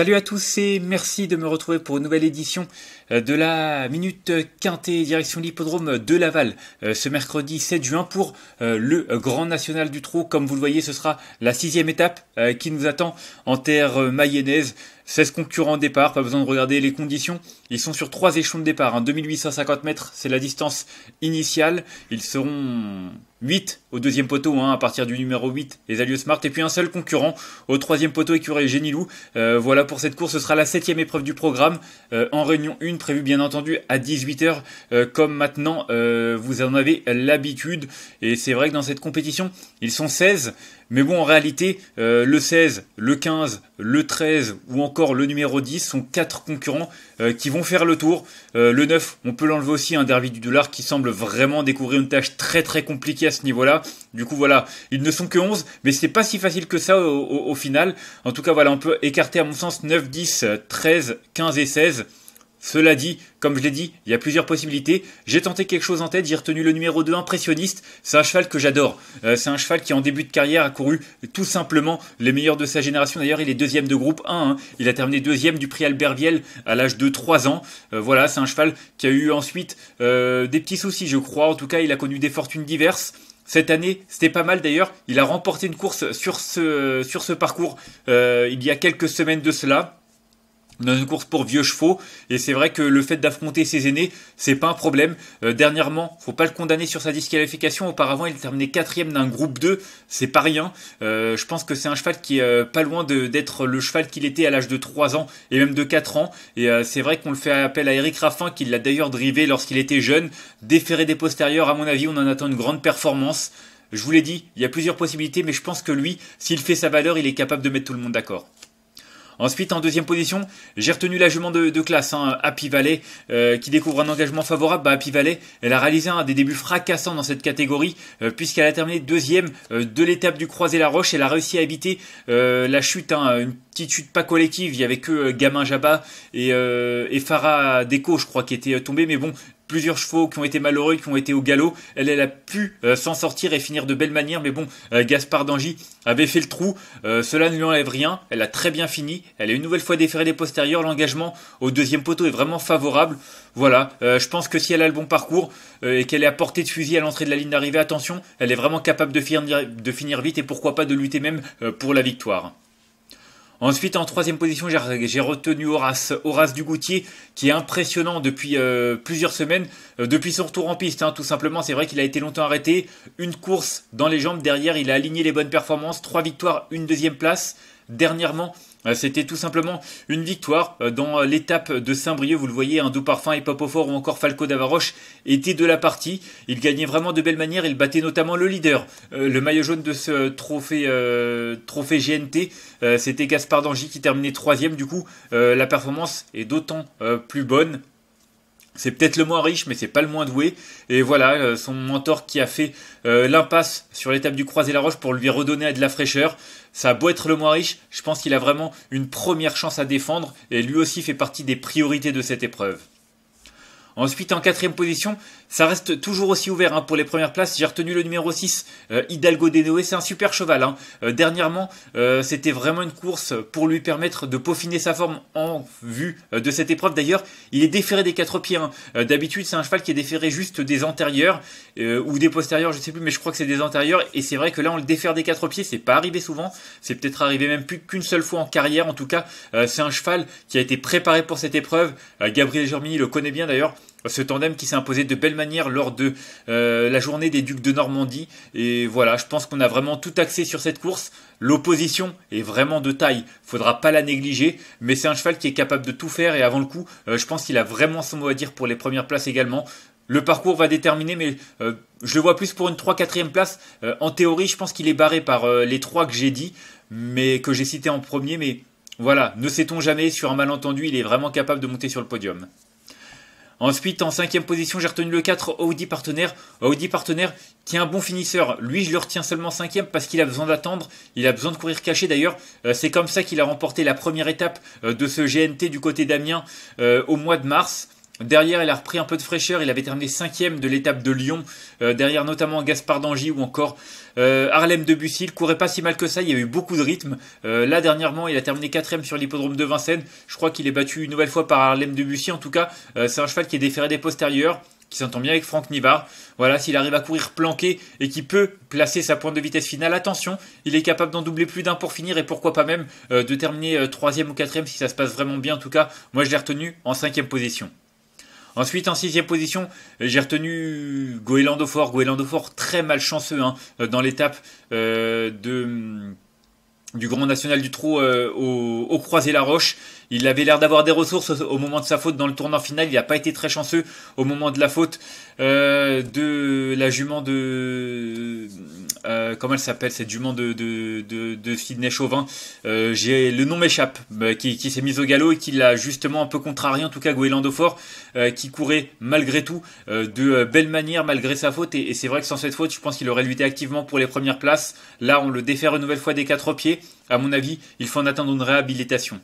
Salut à tous et merci de me retrouver pour une nouvelle édition euh, de la Minute Quintée direction l'hippodrome de Laval euh, ce mercredi 7 juin pour euh, le Grand National du Trot. Comme vous le voyez, ce sera la sixième étape qui nous attend en terre mayonnaise. 16 concurrents départ, pas besoin de regarder les conditions. Ils sont sur trois échelons de départ. 2850 hein. mètres, c'est la distance initiale. Ils seront 8 au deuxième poteau, hein, à partir du numéro 8, les Allieux Smart. Et puis un seul concurrent au troisième poteau, Écureuil Génilou. Euh, voilà pour cette course, ce sera la septième épreuve du programme, euh, en réunion 1, prévue bien entendu à 18h, euh, comme maintenant euh, vous en avez l'habitude. Et c'est vrai que dans cette compétition, ils sont 16. Mais bon, en réalité, euh, le 16, le 15, le 13 ou encore le numéro 10 sont quatre concurrents euh, qui vont faire le tour. Euh, le 9, on peut l'enlever aussi, un derby du dollar qui semble vraiment découvrir une tâche très très compliquée à ce niveau-là. Du coup, voilà, ils ne sont que 11, mais c'est pas si facile que ça au, au final. En tout cas, voilà, on peut écarter à mon sens 9, 10, 13, 15 et 16. Cela dit, comme je l'ai dit, il y a plusieurs possibilités. J'ai tenté quelque chose en tête, j'ai retenu le numéro 2 impressionniste. C'est un cheval que j'adore. Euh, c'est un cheval qui en début de carrière a couru tout simplement les meilleurs de sa génération. D'ailleurs, il est deuxième de groupe 1. Hein. Il a terminé deuxième du prix Albert Viel à l'âge de 3 ans. Euh, voilà, c'est un cheval qui a eu ensuite euh, des petits soucis, je crois. En tout cas, il a connu des fortunes diverses. Cette année, c'était pas mal d'ailleurs. Il a remporté une course sur ce, sur ce parcours il y a quelques semaines de cela dans une course pour vieux chevaux et c'est vrai que le fait d'affronter ses aînés c'est pas un problème euh, dernièrement faut pas le condamner sur sa disqualification auparavant il terminait quatrième d'un groupe 2 c'est pas rien euh, je pense que c'est un cheval qui est euh, pas loin d'être le cheval qu'il était à l'âge de 3 ans et même de 4 ans et c'est vrai qu'on le fait appel à Eric Raffin qui l'a d'ailleurs drivé lorsqu'il était jeune déféré des postérieurs à mon avis on en attend une grande performance je vous l'ai dit il y a plusieurs possibilités mais je pense que lui s'il fait sa valeur il est capable de mettre tout le monde d'accord Ensuite, en deuxième position, j'ai retenu la jument de, classe, hein, Happy Valley, euh, qui découvre un engagement favorable. Bah, Happy Valley, elle a réalisé un des débuts fracassants dans cette catégorie, euh, puisqu'elle a terminé deuxième euh, de l'étape du Croisé-la-Roche. Elle a réussi à éviter la chute, hein, pas collective, Il y avait que euh, Gamin Jabba euh, et, Farah Deco, je crois, qui étaient euh, tombés. Mais bon, plusieurs chevaux qui ont été malheureux, qui ont été au galop. Elle, elle a pu s'en sortir et finir de belle manière, mais bon, Gaspard d'Angy avait fait le trou. cela ne lui enlève rien. Elle a très bien fini. Elle a une nouvelle fois déféré les postérieurs. L'engagement au deuxième poteau est vraiment favorable. Voilà, je pense que si elle a le bon parcours et qu'elle est à portée de fusil à l'entrée de la ligne d'arrivée, attention, elle est vraiment capable de finir, de finir vite et pourquoi pas de lutter même pour la victoire. Ensuite, en troisième position, j'ai retenu Horace, Horace Dugoutier, qui est impressionnant depuis euh, plusieurs semaines, euh, depuis son retour en piste, hein, tout simplement. C'est vrai qu'il a été longtemps arrêté. Une course dans les jambes derrière, il a aligné les bonnes performances. Trois victoires, une deuxième place. Dernièrement, euh, c'était tout simplement une victoire euh, dans euh, l'étape de Saint-Brieuc. Vous le voyez, un hein, doux parfum et Fort ou encore Falco Davaroche étaient de la partie. Il gagnait vraiment de belles manières. Il battait notamment le leader. Le maillot jaune de ce trophée, trophée GNT, c'était Gaspard Dangy qui terminait troisième. Du coup, la performance est d'autant plus bonne c'est peut-être le moins riche, mais c'est pas le moins doué. Et voilà, euh, son mentor qui a fait euh, l'impasse sur l'étape du Croisé la Roche pour lui redonner de la fraîcheur. Ça a beau être le moins riche, je pense qu'il a vraiment une première chance à défendre et lui aussi fait partie des priorités de cette épreuve. Ensuite, en quatrième position, ça reste toujours aussi ouvert hein, pour les premières places. J'ai retenu le numéro 6, euh, Hidalgo Denoé, C'est un super cheval. Hein. Euh, dernièrement, euh, c'était vraiment une course pour lui permettre de peaufiner sa forme en vue euh, de cette épreuve. D'ailleurs, il est déféré des quatre pieds. Hein. D'habitude, c'est un cheval qui est déféré juste des antérieurs ou des postérieurs, je ne sais plus, mais je crois que c'est des antérieurs. Et c'est vrai que là, on le défère des quatre pieds. C'est pas arrivé souvent. C'est peut-être arrivé même plus qu'une seule fois en carrière. En tout cas, c'est un cheval qui a été préparé pour cette épreuve. Gabriel Germini le connaît bien d'ailleurs ce tandem qui s'est imposé de belle manière lors de euh, la journée des Ducs de Normandie. Et voilà, je pense qu'on a vraiment tout axé sur cette course. L'opposition est vraiment de taille, faudra pas la négliger, mais c'est un cheval qui est capable de tout faire et avant le coup, euh, je pense qu'il a vraiment son mot à dire pour les premières places également. Le parcours va déterminer, mais euh, je le vois plus pour une 3 4 ème place. en théorie, je pense qu'il est barré par les 3 que j'ai dit, mais que j'ai cité en premier, mais voilà, ne sait-on jamais, sur un malentendu, il est vraiment capable de monter sur le podium. Ensuite, en cinquième position, j'ai retenu le 4, Audi Partenaire. Audi Partenaire, qui est un bon finisseur. Lui, je le retiens seulement cinquième parce qu'il a besoin d'attendre. Il a besoin de courir caché d'ailleurs. Euh, c'est comme ça qu'il a remporté la première étape euh, de ce GNT du côté d'Amiens euh, au mois de mars. Derrière, il a repris un peu de fraîcheur. Il avait terminé cinquième de l'étape de Lyon. Euh, derrière, notamment Gaspard d'Angy ou encore euh, Harlem Debussy. Il courait pas si mal que ça. Il y a eu beaucoup de rythme. Euh, là, dernièrement, il a terminé quatrième sur l'hippodrome de Vincennes. Je crois qu'il est battu une nouvelle fois par Harlem Debussy. En tout cas, c'est un cheval qui est déféré des postérieurs qui s'entend bien avec Franck Nivard. Voilà, s'il arrive à courir planqué et qui peut placer sa pointe de vitesse finale, attention, il est capable d'en doubler plus d'un pour finir et pourquoi pas même de terminer troisième ou quatrième si ça se passe vraiment bien. En tout cas, moi je l'ai retenu en cinquième position. Ensuite, en sixième position, j'ai retenu Goélando Fort. très malchanceux hein, dans l'étape euh, du Grand National du Trou euh, au, au Croisé-la-Roche. Il avait l'air d'avoir des ressources au moment de sa faute dans le tournant final. Il n'a pas été très chanceux au moment de la faute euh, de la jument de. Euh, comment elle s'appelle Cette jument de, de, Chauvin. Euh, j'ai le nom m'échappe, bah, qui, qui s'est mise au galop et qui l'a justement un peu contrarié, en tout cas Goélando Fort, qui courait malgré tout de belle manière malgré sa faute. Et, c'est vrai que sans cette faute, je pense qu'il aurait lutté activement pour les premières places. Là, on le défère une nouvelle fois des quatre pieds. À mon avis, il faut en attendre une réhabilitation.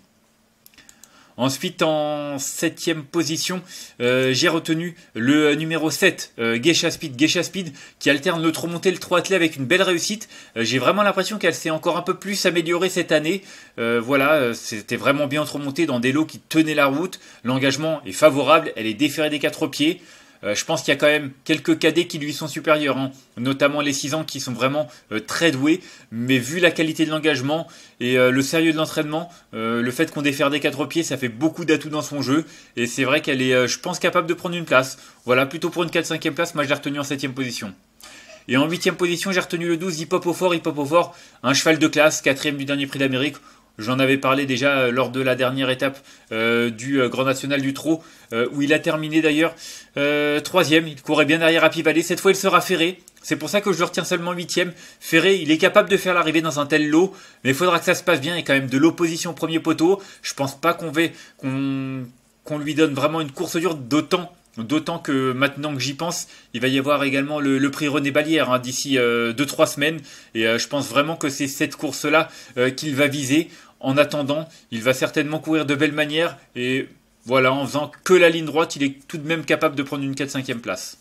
Ensuite, en septième position, euh, j'ai retenu le euh, numéro 7, euh, Geisha Speed. Geisha Speed qui alterne le trop le trop attelé avec une belle réussite. j'ai vraiment l'impression qu'elle s'est encore un peu plus améliorée cette année. voilà, c'était vraiment bien trop monté dans des lots qui tenaient la route. L'engagement est favorable, elle est déférée des quatre pieds. Euh, je pense qu'il y a quand même quelques cadets qui lui sont supérieurs, hein. notamment les 6 ans qui sont vraiment euh, très doués. Mais vu la qualité de l'engagement et euh, le sérieux de l'entraînement, le fait qu'on défère des 4 pieds, ça fait beaucoup d'atouts dans son jeu. Et c'est vrai qu'elle est, je pense, capable de prendre une place. Voilà, plutôt pour une 4-5e place, moi je l'ai retenue en 7 position. Et en 8 position, j'ai retenu le 12, Hip Hop au fort, Hip Hop au fort, un cheval de classe, 4 du dernier prix d'Amérique. J'en avais parlé déjà euh, lors de la dernière étape euh, du euh, Grand National du Trot, où il a terminé d'ailleurs troisième. Il courait bien derrière Happy Valley. Cette fois, il sera ferré. C'est pour ça que je retiens seulement huitième. Ferré, il est capable de faire l'arrivée dans un tel lot, mais il faudra que ça se passe bien et quand même de l'opposition au premier poteau. Je pense pas qu'on qu'on qu'on lui donne vraiment une course dure, d'autant D'autant que maintenant que j'y pense, il va y avoir également le, prix René Balière hein, d'ici 2-3 semaines. Et je pense vraiment que c'est cette course-là qu'il va viser. En attendant, il va certainement courir de belle manière. et voilà, en faisant que la ligne droite, il est tout de même capable de prendre une 4-5e place.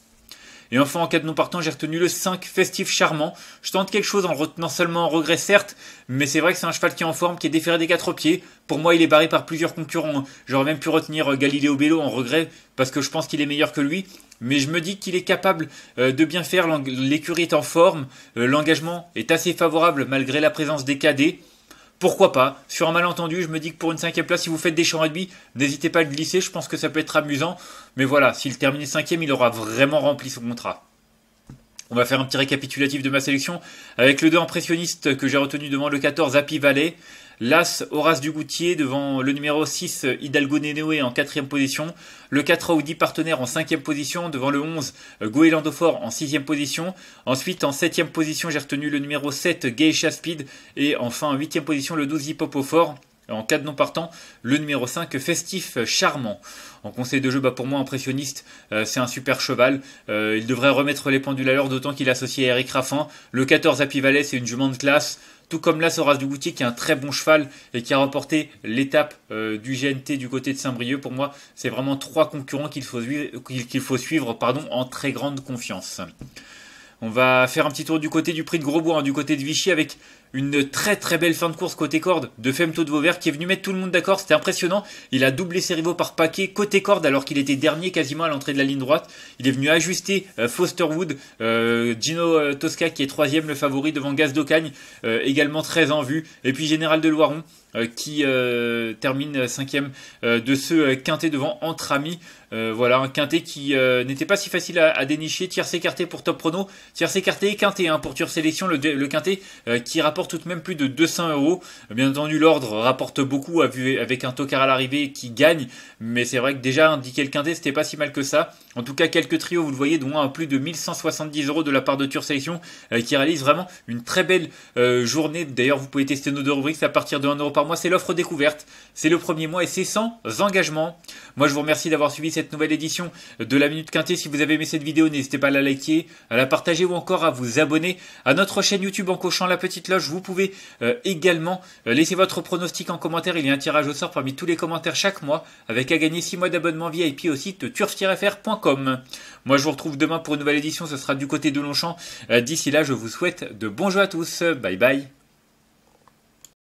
Et enfin, en cas de non partant, j'ai retenu le 5 festif charmant. Je tente quelque chose en retenant seulement en regret, certes, mais c'est vrai que c'est un cheval qui est en forme, qui est déféré des quatre pieds. Pour moi, il est barré par plusieurs concurrents. J'aurais même pu retenir euh, Galileo Bello en regret, parce que je pense qu'il est meilleur que lui. Mais je me dis qu'il est capable euh, de bien faire. L'écurie est en forme. Euh, l'engagement est assez favorable malgré la présence des cadets pourquoi pas Sur un malentendu, je me dis que pour une cinquième place, si vous faites des champs rugby, n'hésitez pas à le glisser, je pense que ça peut être amusant. Mais voilà, s'il terminait cinquième, il aura vraiment rempli son contrat. On va faire un petit récapitulatif de ma sélection avec le 2 impressionniste que j'ai retenu devant le 14, Happy Valley. L'As Horace Dugoutier devant le numéro 6 Hidalgo Nenoé en 4 position. Le 4 Audi Partenaire en 5 position. Devant le 11 Goélandofort en 6 position. Ensuite en 7 position j'ai retenu le numéro 7 Geisha Speed. Et enfin en 8 position le 12 Hippopofort. En cas de non partant, le numéro 5, festif, charmant. En conseil de jeu, bah, pour moi, impressionniste, euh, c'est un super cheval. Euh, il devrait remettre les pendules à l'heure, d'autant qu'il est associé à Eric Raffin. Le 14, à Pivalet, c'est une jument de classe. Tout comme là, Sorace du boutique qui est un très bon cheval et qui a remporté l'étape euh, du GNT du côté de Saint-Brieuc. Pour moi, c'est vraiment trois concurrents qu'il faut, suivre pardon, en très grande confiance. On va faire un petit tour du côté du prix de Grosbois, hein, du côté de Vichy, avec une très très belle fin de course côté corde de Femto de Vauvert qui est venu mettre tout le monde d'accord. C'était impressionnant. Il a doublé ses rivaux par paquet côté corde alors qu'il était dernier quasiment à l'entrée de la ligne droite. Il est venu ajuster euh, Fosterwood, euh, Gino euh, Tosca qui est troisième, le favori devant Gaz d'Ocagne, également très en vue. Et puis Général de Loiron euh, qui euh, termine euh, cinquième de ce quintet devant entre amis. voilà, un quintet qui n'était pas si facile à, dénicher. tiers écarté pour Top Prono, tiers écarté et quintet hein, pour Turf Sélection, le, quinté quintet qui rapporte tout de même plus de 200 euros. Bien entendu, l'ordre rapporte beaucoup avec un tocard à l'arrivée qui gagne, mais c'est vrai que déjà indiquer le quintet, c'était pas si mal que ça. En tout cas, quelques trios, vous le voyez, dont un plus de 1170 euros de la part de Tour Sélection, qui réalise vraiment une très belle journée. D'ailleurs, vous pouvez tester nos deux rubriques à partir de 1 euro par moi c'est l'offre découverte, c'est le premier mois et c'est sans engagement. Moi je vous remercie d'avoir suivi cette nouvelle édition de la Minute Quintée. Si vous avez aimé cette vidéo, n'hésitez pas à la liker, à la partager ou encore à vous abonner à notre chaîne YouTube en cochant la petite loge. Vous pouvez euh, également euh, laisser votre pronostic en commentaire. Il y a un tirage au sort parmi tous les commentaires chaque mois avec à gagner 6 mois d'abonnement VIP au site turf-fr.com. Moi je vous retrouve demain pour une nouvelle édition, ce sera du côté de Longchamp. Euh, d'ici là, je vous souhaite de bons jeux à tous. Bye bye.